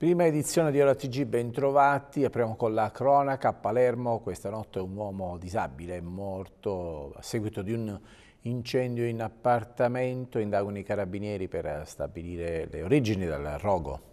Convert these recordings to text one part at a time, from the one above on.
Prima edizione di OraTG, bentrovati, apriamo con la cronaca. A Palermo questa notte un uomo disabile è morto a seguito di un incendio in appartamento. Indagano i carabinieri per stabilire le origini del rogo.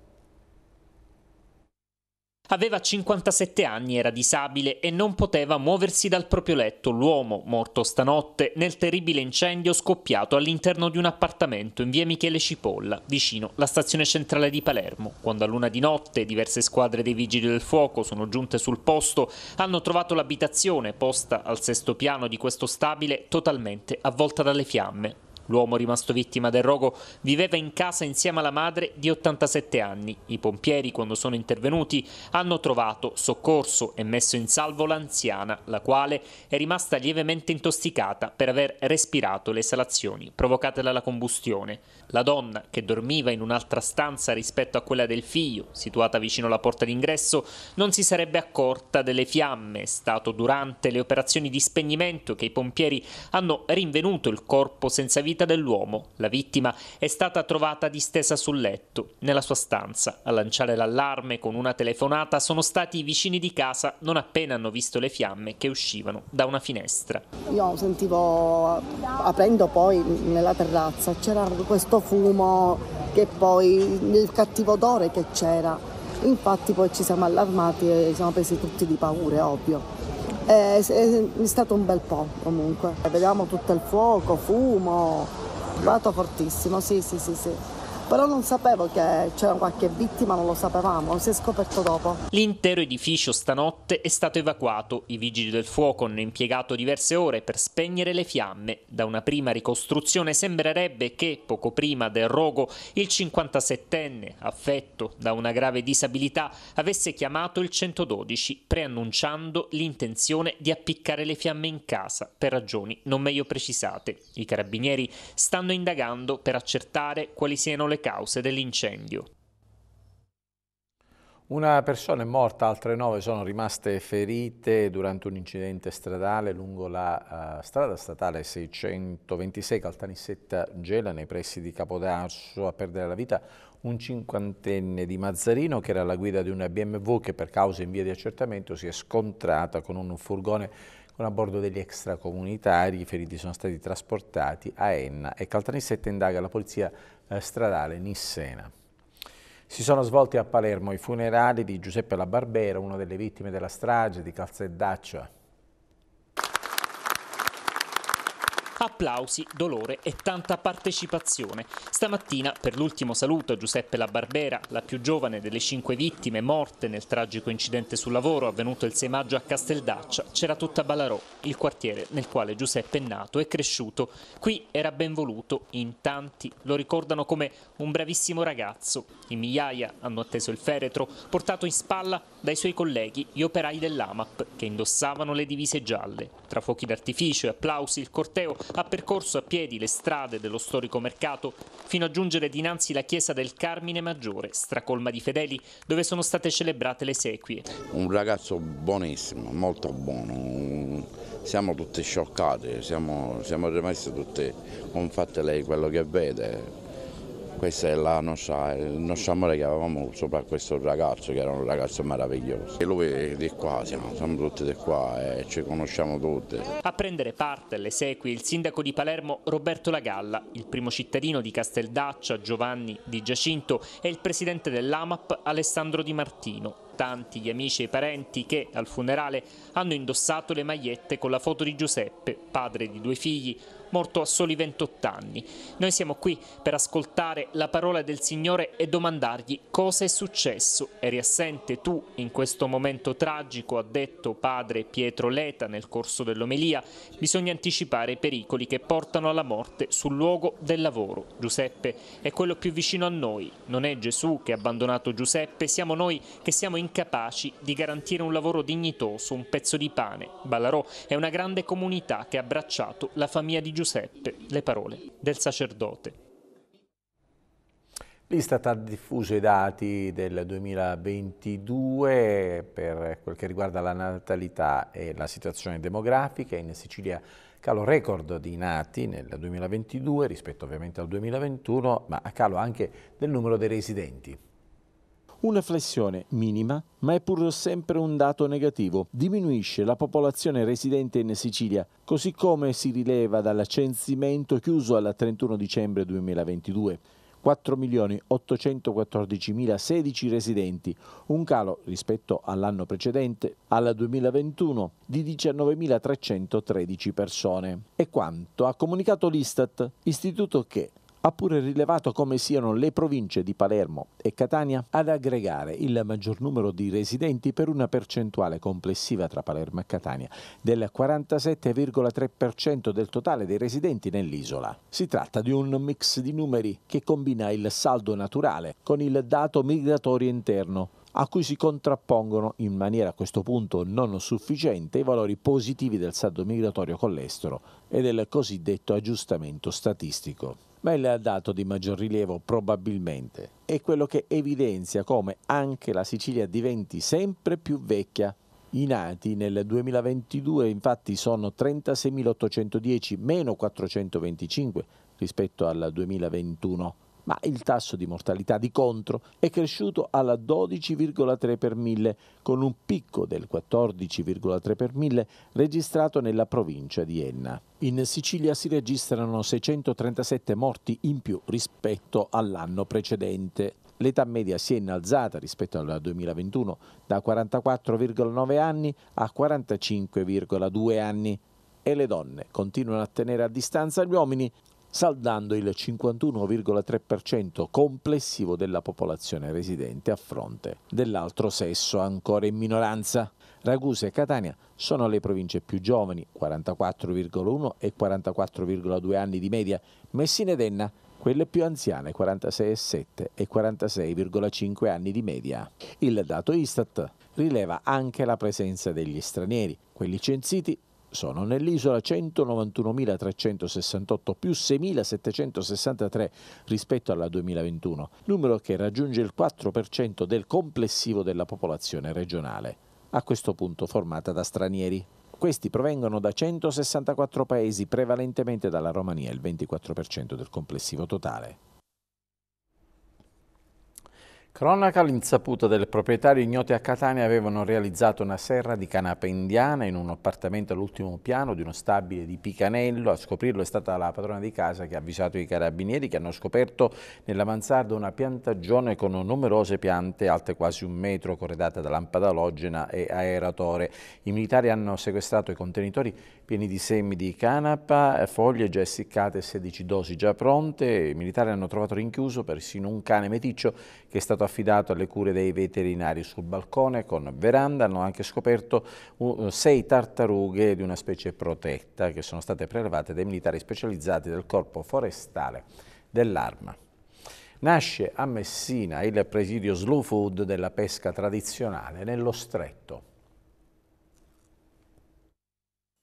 Aveva 57 anni, era disabile e non poteva muoversi dal proprio letto, l'uomo morto stanotte nel terribile incendio scoppiato all'interno di un appartamento in via Michele Cipolla, vicino la stazione centrale di Palermo. Quando a luna di notte diverse squadre dei vigili del fuoco sono giunte sul posto, hanno trovato l'abitazione posta al sesto piano di questo stabile totalmente avvolta dalle fiamme. L'uomo rimasto vittima del rogo viveva in casa insieme alla madre di 87 anni. I pompieri, quando sono intervenuti, hanno trovato, soccorso e messo in salvo l'anziana, la quale è rimasta lievemente intossicata per aver respirato le esalazioni provocate dalla combustione. La donna, che dormiva in un'altra stanza rispetto a quella del figlio, situata vicino alla porta d'ingresso, non si sarebbe accorta delle fiamme. È stato durante le operazioni di spegnimento che i pompieri hanno rinvenuto il corpo senza vita vita dell'uomo. La vittima è stata trovata distesa sul letto, nella sua stanza. A lanciare l'allarme con una telefonata sono stati i vicini di casa non appena hanno visto le fiamme che uscivano da una finestra. Io sentivo, aprendo poi nella terrazza, c'era questo fumo che poi il cattivo odore che c'era. Infatti poi ci siamo allarmati e siamo presi tutti di paure, ovvio è, eh, eh, è stato un bel po' comunque. Vediamo tutto il fuoco, fumo, è stato fortissimo, sì sì sì sì però non sapevo che c'era qualche vittima, non lo sapevamo, si è scoperto dopo. L'intero edificio stanotte è stato evacuato, i vigili del fuoco hanno impiegato diverse ore per spegnere le fiamme. Da una prima ricostruzione sembrerebbe che, poco prima del rogo, il 57enne, affetto da una grave disabilità, avesse chiamato il 112 preannunciando l'intenzione di appiccare le fiamme in casa per ragioni non meglio precisate. I carabinieri stanno indagando per accertare quali siano le le cause dell'incendio. Una persona è morta, altre nove sono rimaste ferite durante un incidente stradale lungo la uh, strada statale 626 Caltanissetta Gela nei pressi di Capodarso a perdere la vita un cinquantenne di Mazzarino che era alla guida di una BMW che per cause in via di accertamento si è scontrata con un furgone con a bordo degli extracomunitari. I feriti sono stati trasportati a Enna e Caltanissetta indaga la polizia eh, stradale Nissena. Si sono svolti a Palermo i funerali di Giuseppe La Barbera, una delle vittime della strage di Calzeddaccia Applausi, dolore e tanta partecipazione. Stamattina, per l'ultimo saluto a Giuseppe La Barbera, la più giovane delle cinque vittime morte nel tragico incidente sul lavoro avvenuto il 6 maggio a Casteldaccia, c'era tutta Balarò, il quartiere nel quale Giuseppe è nato e cresciuto. Qui era ben voluto, in tanti lo ricordano come un bravissimo ragazzo. In migliaia hanno atteso il feretro, portato in spalla dai suoi colleghi, gli operai dell'AMAP, che indossavano le divise gialle. Tra fuochi d'artificio e applausi, il corteo ha percorso a piedi le strade dello storico mercato fino a giungere dinanzi la chiesa del Carmine Maggiore, stracolma di fedeli, dove sono state celebrate le sequie. Un ragazzo buonissimo, molto buono, siamo tutte scioccate, siamo, siamo rimasti tutti, non fate lei quello che vede, questa è la nostra, il nostro amore che avevamo sopra questo ragazzo, che era un ragazzo meraviglioso. E lui è di qua, siamo, siamo tutti di qua e ci conosciamo tutti. A prendere parte alle sequie il sindaco di Palermo Roberto Lagalla, il primo cittadino di Casteldaccia Giovanni Di Giacinto e il presidente dell'AMAP Alessandro Di Martino. Tanti gli amici e i parenti che al funerale hanno indossato le magliette con la foto di Giuseppe, padre di due figli, morto a soli 28 anni. Noi siamo qui per ascoltare la parola del Signore e domandargli cosa è successo. Eri assente tu in questo momento tragico, ha detto padre Pietro Leta nel corso dell'omelia. Bisogna anticipare i pericoli che portano alla morte sul luogo del lavoro. Giuseppe è quello più vicino a noi. Non è Gesù che ha abbandonato Giuseppe, siamo noi che siamo incapaci di garantire un lavoro dignitoso, un pezzo di pane. Ballarò è una grande comunità che ha abbracciato la famiglia di Giuseppe Giuseppe le parole del sacerdote. L'Istat ha diffuso i dati del 2022 per quel che riguarda la natalità e la situazione demografica. In Sicilia calo record di nati nel 2022 rispetto ovviamente al 2021, ma a calo anche del numero dei residenti. Una flessione minima, ma è pur sempre un dato negativo. Diminuisce la popolazione residente in Sicilia, così come si rileva dall'accensimento chiuso al 31 dicembre 2022. 4.814.016 residenti, un calo rispetto all'anno precedente, alla 2021, di 19.313 persone. E quanto ha comunicato l'Istat, istituto che ha pure rilevato come siano le province di Palermo e Catania ad aggregare il maggior numero di residenti per una percentuale complessiva tra Palermo e Catania del 47,3% del totale dei residenti nell'isola. Si tratta di un mix di numeri che combina il saldo naturale con il dato migratorio interno, a cui si contrappongono in maniera a questo punto non sufficiente i valori positivi del saldo migratorio con l'estero e del cosiddetto aggiustamento statistico ma il dato di maggior rilievo probabilmente è quello che evidenzia come anche la Sicilia diventi sempre più vecchia. I nati nel 2022 infatti sono 36.810 meno 425 rispetto al 2021 ma il tasso di mortalità di contro è cresciuto alla 12,3 per mille, con un picco del 14,3 per mille registrato nella provincia di Enna. In Sicilia si registrano 637 morti in più rispetto all'anno precedente. L'età media si è innalzata rispetto al 2021 da 44,9 anni a 45,2 anni e le donne continuano a tenere a distanza gli uomini saldando il 51,3% complessivo della popolazione residente a fronte dell'altro sesso ancora in minoranza. Ragusa e Catania sono le province più giovani, 44,1 e 44,2 anni di media, Messina ed Enna quelle più anziane 46,7 e 46,5 anni di media. Il dato Istat rileva anche la presenza degli stranieri, quelli censiti sono nell'isola 191.368 più 6.763 rispetto alla 2021, numero che raggiunge il 4% del complessivo della popolazione regionale, a questo punto formata da stranieri. Questi provengono da 164 paesi, prevalentemente dalla Romania, il 24% del complessivo totale. Cronaca all'insaputa del proprietario ignoti a Catania avevano realizzato una serra di canapa indiana in un appartamento all'ultimo piano di uno stabile di Picanello. A scoprirlo è stata la padrona di casa che ha avvisato i carabinieri che hanno scoperto nell'avanzardo una piantagione con numerose piante alte quasi un metro corredata da lampada alogena e aeratore. I militari hanno sequestrato i contenitori pieni di semi di canapa, eh, foglie già essiccate e 16 dosi già pronte. I militari hanno trovato rinchiuso persino un cane meticcio che è stato affidato alle cure dei veterinari. Sul balcone con veranda hanno anche scoperto sei tartarughe di una specie protetta che sono state prelevate dai militari specializzati del corpo forestale dell'arma. Nasce a Messina il presidio Slow Food della pesca tradizionale nello stretto.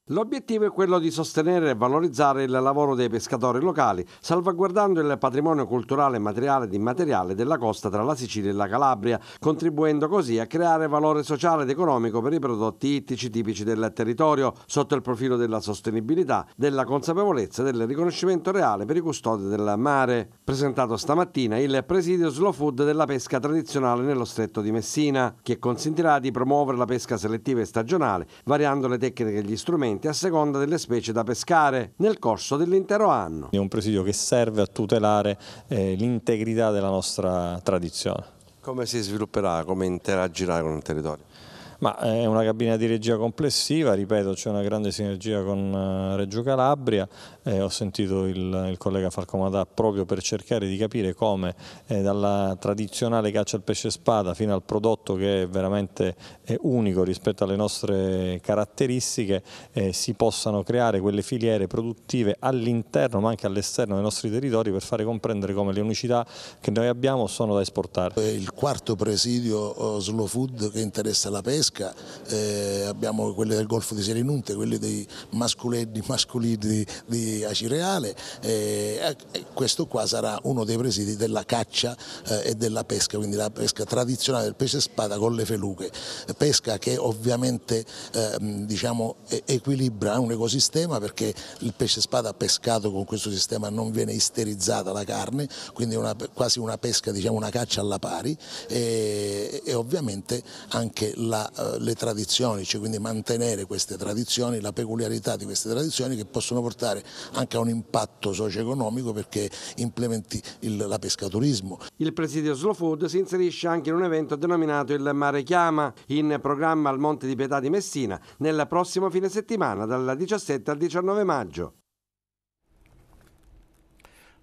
L'obiettivo è quello di sostenere e valorizzare il lavoro dei pescatori locali, salvaguardando il patrimonio culturale, materiale ed immateriale della costa tra la Sicilia e la Calabria, contribuendo così a creare valore sociale ed economico per i prodotti ittici tipici del territorio, sotto il profilo della sostenibilità, della consapevolezza e del riconoscimento reale per i custodi del mare. Presentato stamattina il presidio Slow Food della pesca tradizionale nello stretto di Messina, che consentirà di promuovere la pesca selettiva e stagionale, variando le tecniche e gli strumenti differenti a seconda delle specie da pescare nel corso dell'intero anno. È un presidio che serve a tutelare eh, l'integrità della nostra tradizione. Come si svilupperà, come interagirà con il territorio? Ma eh, è una cabina di regia complessiva, ripeto c'è una grande sinergia con eh, Reggio Calabria, eh, ho sentito il, il collega Falcomadà proprio per cercare di capire come eh, dalla tradizionale caccia al pesce spada fino al prodotto che è veramente eh, unico rispetto alle nostre caratteristiche eh, si possano creare quelle filiere produttive all'interno ma anche all'esterno dei nostri territori per fare comprendere come le unicità che noi abbiamo sono da esportare. Eh, il quarto presidio eh, slow food che interessa la pesca, abbiamo quelle del Golfo di Serinunte, quelle dei mascoletti, masculini di, di Acireale, eh, questo qua sarà uno dei presidi della caccia eh, e della pesca, quindi la pesca tradizionale del pesce spada con le feluche, pesca che ovviamente eh, diciamo, equilibra un ecosistema perché il pesce spada pescato con questo sistema non viene isterizzata la carne, quindi è quasi una pesca, diciamo una caccia alla pari e, e ovviamente anche la, eh, le tradizioni, cioè quindi mantenere queste tradizioni, la peculiarità di queste tradizioni che possono portare anche a un impatto socio-economico perché implementi il, la pescaturismo. Il presidio Slow Food si inserisce anche in un evento denominato il Mare Chiama, in programma al Monte di Pietà di Messina, nel prossimo fine settimana dal 17 al 19 maggio.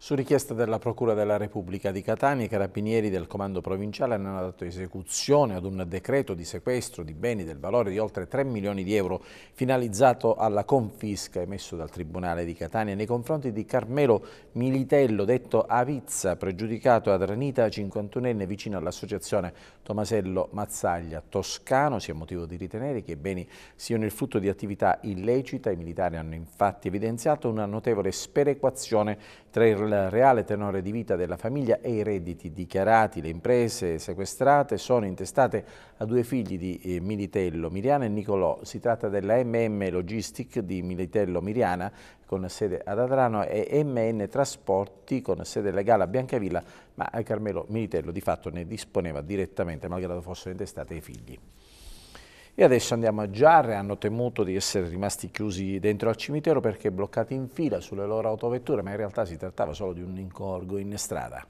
Su richiesta della Procura della Repubblica di Catania, i carabinieri del Comando Provinciale hanno dato esecuzione ad un decreto di sequestro di beni del valore di oltre 3 milioni di euro finalizzato alla confisca emesso dal Tribunale di Catania nei confronti di Carmelo Militello, detto Avizza, pregiudicato ad Ranita, 51enne, vicino all'associazione Tomasello Mazzaglia Toscano. Si ha motivo di ritenere che i beni siano il frutto di attività illecita. I militari hanno infatti evidenziato una notevole sperequazione tra i reale tenore di vita della famiglia e i redditi dichiarati, le imprese sequestrate sono intestate a due figli di eh, Militello, Miriana e Nicolò. Si tratta della MM Logistic di Militello Miriana con sede ad Adrano e MN Trasporti con sede legale a Biancavilla, ma Carmelo Militello di fatto ne disponeva direttamente malgrado fossero intestate ai figli. E adesso andiamo a Giarre, hanno temuto di essere rimasti chiusi dentro al cimitero perché bloccati in fila sulle loro autovetture, ma in realtà si trattava solo di un incorgo in strada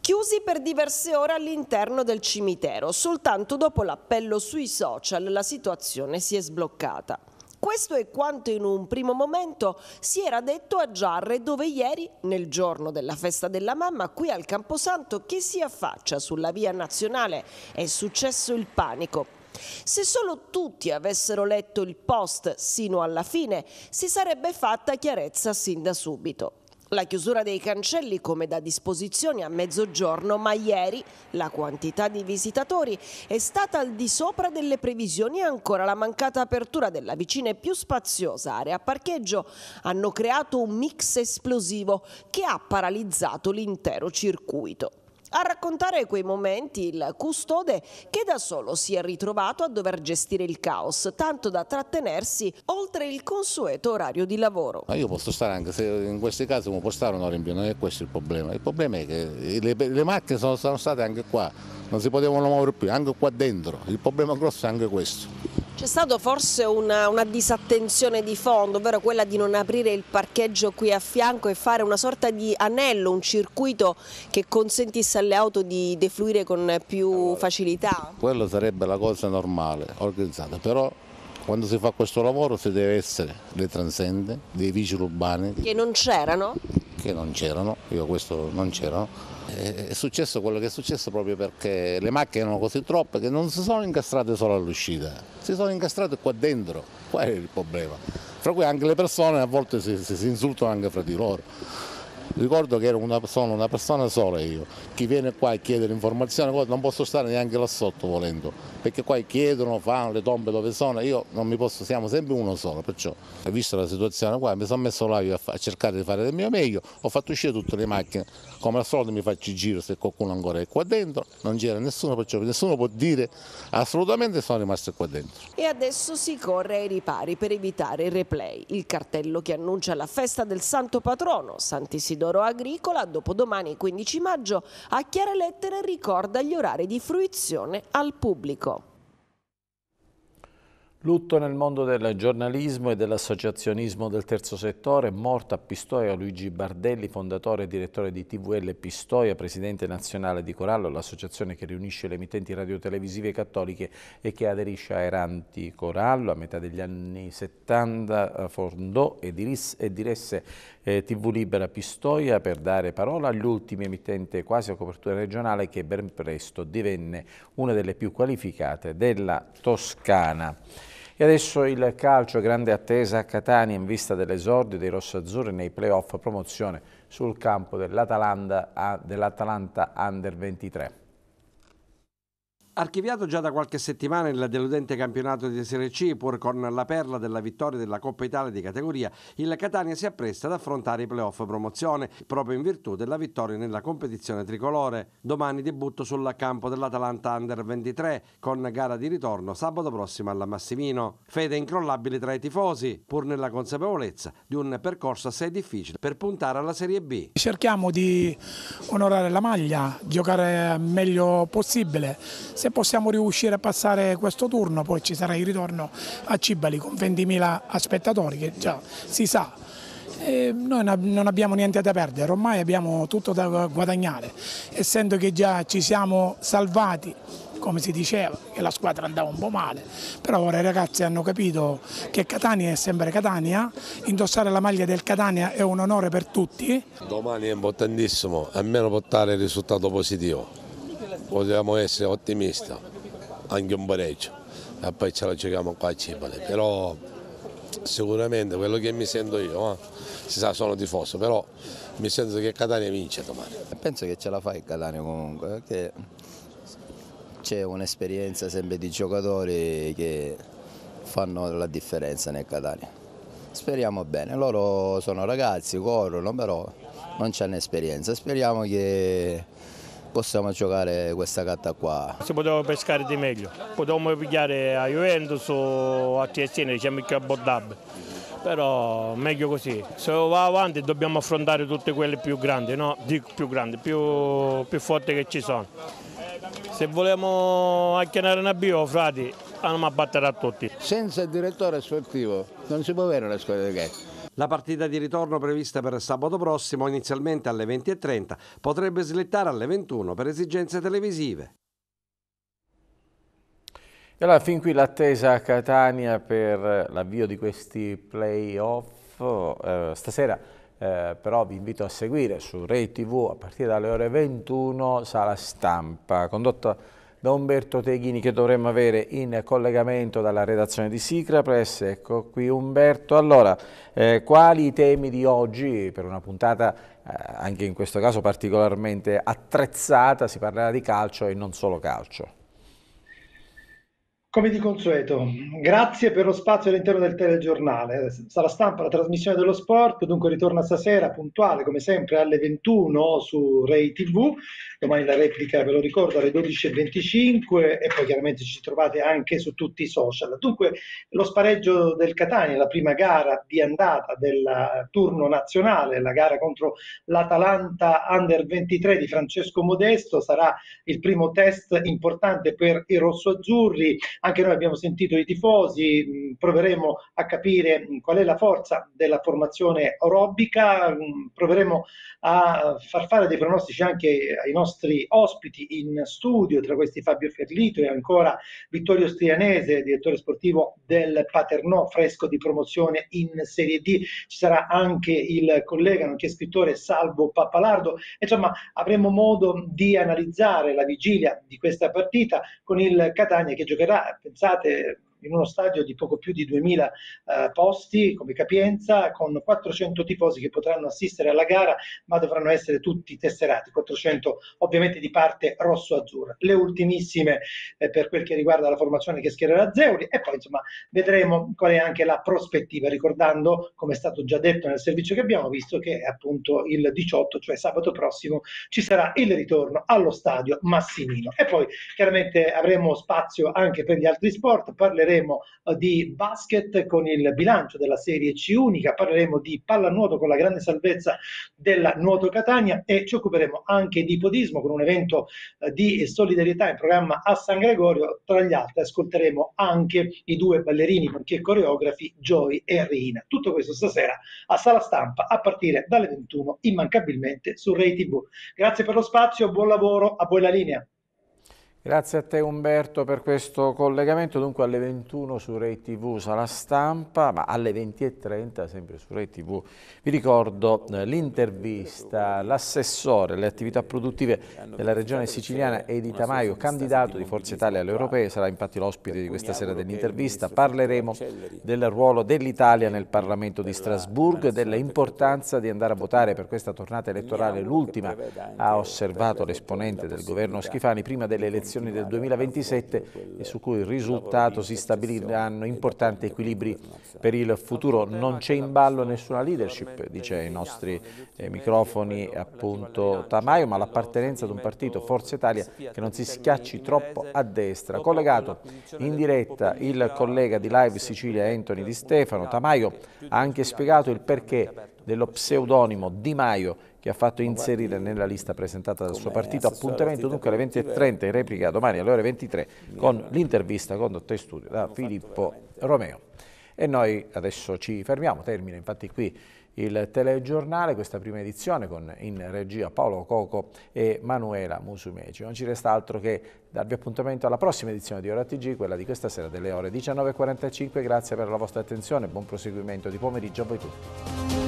chiusi per diverse ore all'interno del cimitero. Soltanto dopo l'appello sui social la situazione si è sbloccata. Questo è quanto in un primo momento si era detto a Giarre dove ieri, nel giorno della festa della mamma, qui al Camposanto, che si affaccia sulla via nazionale è successo il panico. Se solo tutti avessero letto il post sino alla fine, si sarebbe fatta chiarezza sin da subito. La chiusura dei cancelli come da disposizione a mezzogiorno, ma ieri la quantità di visitatori è stata al di sopra delle previsioni e ancora la mancata apertura della vicina e più spaziosa area parcheggio hanno creato un mix esplosivo che ha paralizzato l'intero circuito. A raccontare quei momenti il custode che da solo si è ritrovato a dover gestire il caos, tanto da trattenersi oltre il consueto orario di lavoro. Ma io posso stare anche, se in questi casi uno può stare un'ora in più, non è questo il problema. Il problema è che le, le macchine sono, sono state anche qua, non si potevano muovere più, anche qua dentro. Il problema grosso è anche questo. C'è stata forse una, una, disattenzione di fondo, ovvero quella di non aprire il parcheggio qui a fianco e fare una sorta di anello, un circuito che consentisse alle auto di defluire con più facilità? Quello sarebbe la cosa normale, organizzata, però quando si fa questo lavoro si deve essere le transende, dei vigili urbani. Che non c'erano? che non c'erano, io questo non c'erano. Eh, è successo quello che è successo proprio perché le macchine erano così troppe che non si sono incastrate solo all'uscita, si sono incastrate qua dentro, qua è il problema. Fra cui anche le persone a volte si, si, si insultano anche fra di loro ricordo che ero una, sono una persona sola io, chi viene qua e chiede informazioni, non posso stare neanche là sotto volendo, perché qua chiedono, fanno le tombe dove sono, io non mi posso, siamo sempre uno solo, perciò vista la situazione qua mi sono messo là a, a, cercare di fare del mio meglio, ho fatto uscire tutte le macchine, come al solito mi faccio il giro se qualcuno ancora è qua dentro, non c'era nessuno, perciò nessuno può dire assolutamente sono rimasto qua dentro. E adesso si corre ai ripari per evitare il replay, il cartello che annuncia la festa del santo patrono, Santissimo Isidoro Agricola, dopodomani 15 maggio, a chiare lettere ricorda gli orari di fruizione al pubblico. Lutto nel mondo del giornalismo e dell'associazionismo del terzo settore, morta a Pistoia Luigi Bardelli, fondatore e direttore di TVL Pistoia, presidente nazionale di Corallo, l'associazione che riunisce le emittenti radiotelevisive cattoliche e che aderisce a Eranti Corallo. A metà degli anni 70 eh, fondò e, diresse eh, TV Libera Pistoia per dare parola agli ultimi emittenti quasi a copertura regionale che ben presto divenne una delle più qualificate della Toscana. E adesso il calcio, grande attesa a Catania in vista dell'esordio dei rossazzurri nei playoff promozione sul campo dell'Atalanta dell Under 23. Archiviato già da qualche settimana il deludente campionato di Serie C, pur con la perla della vittoria della Coppa Italia di categoria, il Catania si appresta ad affrontare i playoff promozione, proprio in virtù della vittoria nella competizione tricolore. Domani debutto sul campo dell'Atalanta Under 23, con gara di ritorno sabato prossimo alla Massimino. Fede incrollabile tra i tifosi, pur nella consapevolezza di un percorso assai difficile per puntare alla Serie B. Cerchiamo di onorare la maglia, giocare meglio possibile se possiamo riuscire a passare questo turno poi ci sarà il ritorno a Cibali con 20.000 spettatori che già si sa eh, noi non abbiamo niente da perdere, ormai abbiamo tutto da guadagnare, essendo che già ci siamo salvati come si diceva, che la squadra andava un po' male, però ora i ragazzi hanno capito che Catania è sempre Catania, indossare la maglia del Catania è un onore per tutti. Domani è importantissimo, almeno portare il risultato positivo possiamo essere ottimisti, anche un pareggio, e poi ce la giochiamo qua a Cipoli, però sicuramente quello che mi sento io, eh, si sa sono tifoso, però mi sento che Catania vince domani. Penso che ce la fai Catania comunque, perché c'è un'esperienza sempre di giocatori che fanno la differenza nel Catania. Speriamo bene, loro sono ragazzi, corrono, però non c'hanno esperienza. Speriamo che possiamo giocare questa carta qua. Si poteva pescare di meglio, potevamo pigliare a Juventus o a Triestina, diciamo che a Bordab, però meglio così. Se va avanti dobbiamo affrontare tutte quelle più grandi, no? Dico più, grandi più, più forti che ci sono. Se vogliamo acchianare un bio, frati, hanno a battere tutti. Senza il direttore sportivo non si può avere una squadra di calcio la partita di ritorno prevista per sabato prossimo, inizialmente alle 20.30, potrebbe slittare alle 21 per esigenze televisive. E allora, fin qui l'attesa a Catania per l'avvio di questi playoff. Eh, stasera eh, però vi invito a seguire su Rai TV a partire dalle ore 21 sala stampa condotta da Umberto Teghini che dovremmo avere in collegamento dalla redazione di Sicrapress. Ecco qui Umberto. Allora, eh, quali i temi di oggi per una puntata eh, anche in questo caso particolarmente attrezzata? Si parlerà di calcio e non solo calcio. Come di consueto, grazie per lo spazio all'interno del telegiornale. Sarà stampa, la trasmissione dello sport, dunque ritorna stasera puntuale come sempre alle 21 su Ray TV, domani la replica ve lo ricordo alle 12.25 e poi chiaramente ci trovate anche su tutti i social. Dunque lo spareggio del Catania, la prima gara di andata del turno nazionale, la gara contro l'Atalanta Under 23 di Francesco Modesto, sarà il primo test importante per i rossoazzurri anche noi abbiamo sentito i tifosi, proveremo a capire qual è la forza della formazione aerobica, proveremo a far fare dei pronostici anche ai nostri ospiti in studio, tra questi Fabio Ferlito e ancora Vittorio Strianese, direttore sportivo del Paternò Fresco di promozione in Serie D. Ci sarà anche il collega, nonché scrittore Salvo Pappalardo. Insomma, avremo modo di analizzare la vigilia di questa partita con il Catania che giocherà pensate in uno stadio di poco più di 2000 eh, posti come capienza, con 400 tifosi che potranno assistere alla gara, ma dovranno essere tutti tesserati, 400 ovviamente di parte rosso-azzurra. Le ultimissime eh, per quel che riguarda la formazione che schiererà Zeuri e poi insomma vedremo qual è anche la prospettiva, ricordando, come è stato già detto nel servizio che abbiamo visto, che appunto il 18, cioè sabato prossimo, ci sarà il ritorno allo stadio Massimino. E poi chiaramente avremo spazio anche per gli altri sport, parleremo parleremo eh, di basket con il bilancio della Serie C unica, parleremo di pallanuoto con la grande salvezza della Nuoto Catania e ci occuperemo anche di podismo con un evento eh, di solidarietà in programma a San Gregorio. Tra gli altri ascolteremo anche i due ballerini, nonché coreografi Joy e Rina. Tutto questo stasera a Sala Stampa a partire dalle 21 immancabilmente su Rai TV. Grazie per lo spazio, buon lavoro, a voi la linea. Grazie a te Umberto per questo collegamento, dunque alle 21 su Rai TV sarà stampa, ma alle 20.30 sempre su Rai TV vi ricordo eh, l'intervista, l'assessore alle attività produttive della regione siciliana Edita Maio, candidato di Forza Italia alle europee, sarà infatti l'ospite di questa sera dell'intervista, parleremo del ruolo dell'Italia nel Parlamento di Strasburgo e dell'importanza di andare a votare per questa tornata elettorale, l'ultima ha osservato l'esponente del governo Schifani prima delle elezioni elezioni del 2027 e su cui il risultato si stabiliranno importanti equilibri per il futuro. Non c'è in ballo nessuna leadership, dice ai nostri eh, microfoni appunto Tamaio, ma l'appartenenza ad un partito, Forza Italia, che non si schiacci troppo a destra. Collegato in diretta il collega di Live Sicilia Anthony Di Stefano, Tamaio ha anche spiegato il perché dello pseudonimo Di Maio che ha fatto inserire eh, nella lista presentata dal suo partito. Appuntamento dunque alle 20.30 in replica domani alle ore 23 con l'intervista condotta in studio da Filippo Romeo. E noi adesso ci fermiamo, termina infatti qui il telegiornale, questa prima edizione con in regia Paolo Coco e Manuela Musumeci. Non ci resta altro che darvi appuntamento alla prossima edizione di Ora TG, quella di questa sera delle ore 19.45. Grazie per la vostra attenzione, buon proseguimento di pomeriggio a voi tutti.